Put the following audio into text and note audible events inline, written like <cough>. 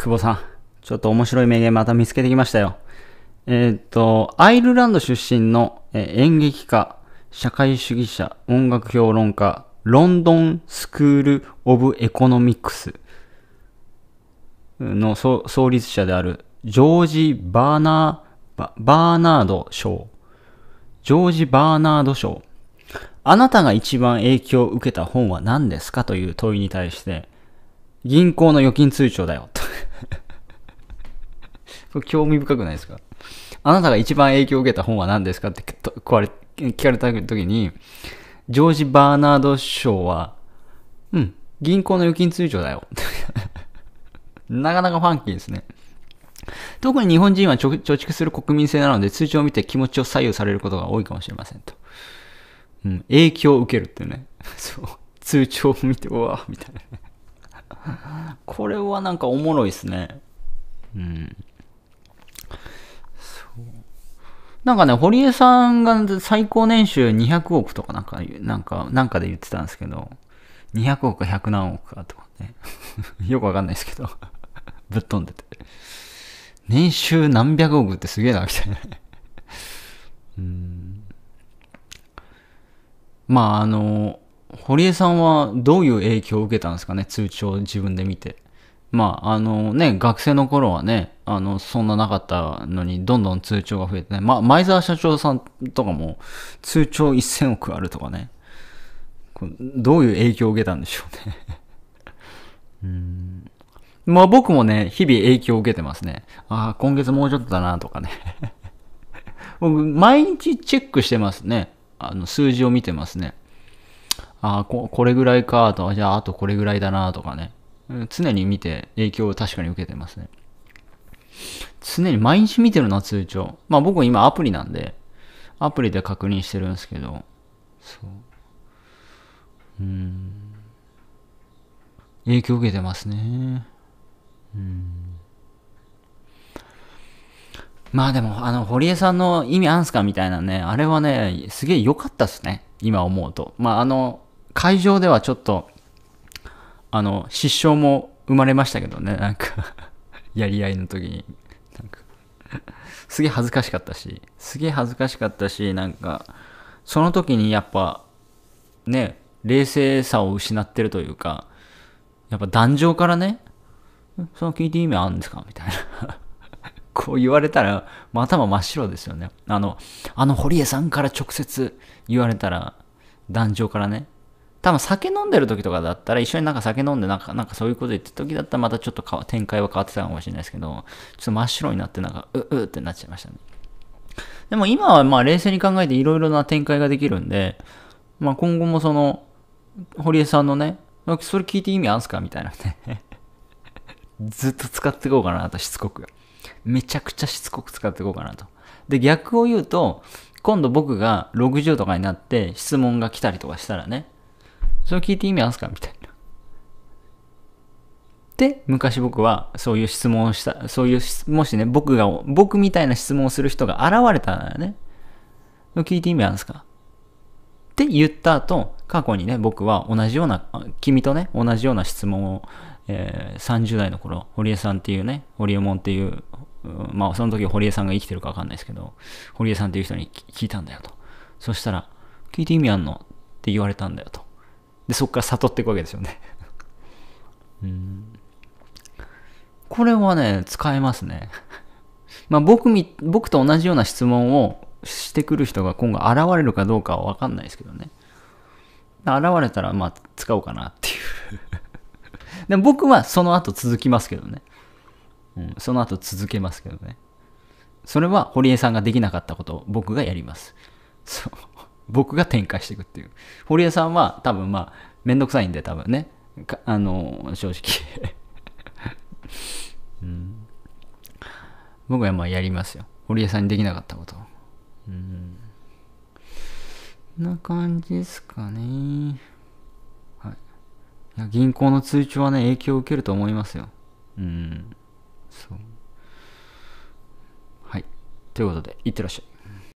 久保さん、ちょっと面白い名言また見つけてきましたよ。えー、っと、アイルランド出身の演劇家、社会主義者、音楽評論家、ロンドンスクール・オブ・エコノミクスの創立者であるジョージ・バーナー、バーナード・賞。ジョージ・バーナード・賞。あなたが一番影響を受けた本は何ですかという問いに対して、銀行の預金通帳だよ。興味深くないですかあなたが一番影響を受けた本は何ですかって聞かれた時に、ジョージ・バーナード賞は、うん、銀行の預金通帳だよ。<laughs> なかなかファンキーですね。特に日本人は貯蓄する国民性なので、通帳を見て気持ちを左右されることが多いかもしれませんと。うん、影響を受けるってね。<laughs> そう。通帳を見て、うわみたいな。<laughs> これはなんかおもろいですね。うん。そうなんかね、堀江さんが最高年収200億とかなんか、なんか、なんかで言ってたんですけど、200億か100何億かとかね。<laughs> よくわかんないですけど <laughs> ぶっ飛んでて。年収何百億ってすげえな、みたいな <laughs> まあ、あの、堀江さんはどういう影響を受けたんですかね、通知を自分で見て。まあ、あのね、学生の頃はね、あの、そんななかったのに、どんどん通帳が増えてね、まあ、前澤社長さんとかも、通帳1000億あるとかね、どういう影響を受けたんでしょうね <laughs> うん。まあ僕もね、日々影響を受けてますね。ああ、今月もうちょっとだなとかね <laughs> 僕、毎日チェックしてますね。あの、数字を見てますね。ああ、これぐらいかとか、じゃああとこれぐらいだなとかね。常に見て影響を確かに受けてますね。常に毎日見てるな、通帳。まあ僕今アプリなんで、アプリで確認してるんですけど、そう。うん。影響受けてますね。うん。まあでも、あの、堀江さんの意味あんすかみたいなね、あれはね、すげえ良かったっすね。今思うと。まああの、会場ではちょっと、あの、失笑も生まれましたけどね、なんか <laughs> やり合いの時に。なんかすげえ恥ずかしかったし、すげえ恥ずかしかったし、なんか、その時にやっぱ、ね、冷静さを失ってるというか、やっぱ壇上からね、その聞いて意味あるんですかみたいな <laughs> こう言われたら、まあ、頭真っ白ですよね。あの、あの堀江さんから直接言われたら、壇上からね、多分酒飲んでる時とかだったら一緒になんか酒飲んでなんかなんかそういうこと言ってた時だったらまたちょっと展開は変わってたかもしれないですけどちょっと真っ白になってなんかううってなっちゃいましたねでも今はまあ冷静に考えていろいろな展開ができるんで、まあ、今後もその堀江さんのねそれ聞いて意味あんすかみたいなね <laughs> ずっと使っていこうかなとしつこくめちゃくちゃしつこく使っていこうかなとで逆を言うと今度僕が60とかになって質問が来たりとかしたらねそれ聞いて意味あんすかみたいな。で、昔僕はそういう質問をした、そういう、もしね、僕が、僕みたいな質問をする人が現れたらね、それ聞いて意味あんすかって言った後、過去にね、僕は同じような、君とね、同じような質問を、えー、30代の頃、堀江さんっていうね、堀江門っていう、まあその時堀江さんが生きてるかわかんないですけど、堀江さんっていう人に聞いたんだよと。そしたら、聞いて意味あんのって言われたんだよと。で、そこから悟っていくわけですよね。<laughs> うん。これはね、使えますね。<laughs> まあ僕み、僕と同じような質問をしてくる人が今後現れるかどうかはわかんないですけどね。現れたら、まあ、使おうかなっていう <laughs> でも僕はその後続きますけどね。うん、その後続けますけどね。それは堀江さんができなかったことを僕がやります。そう。僕が展開していくっていう。堀江さんは多分まあ、めんどくさいんで多分ね。あの、正直 <laughs> うん、僕はまあやりますよ。堀江さんにできなかったことうん。な感じですかね。はい。いや、銀行の通帳はね、影響を受けると思いますよ。うん。そう。はい。ということで、いってらっしゃい。